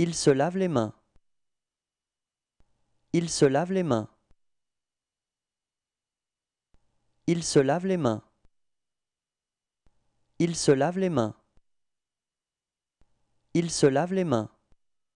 Il se lave les mains. Il se lave les mains. Il se lave les mains. Il se lave les mains. Il se lave les mains.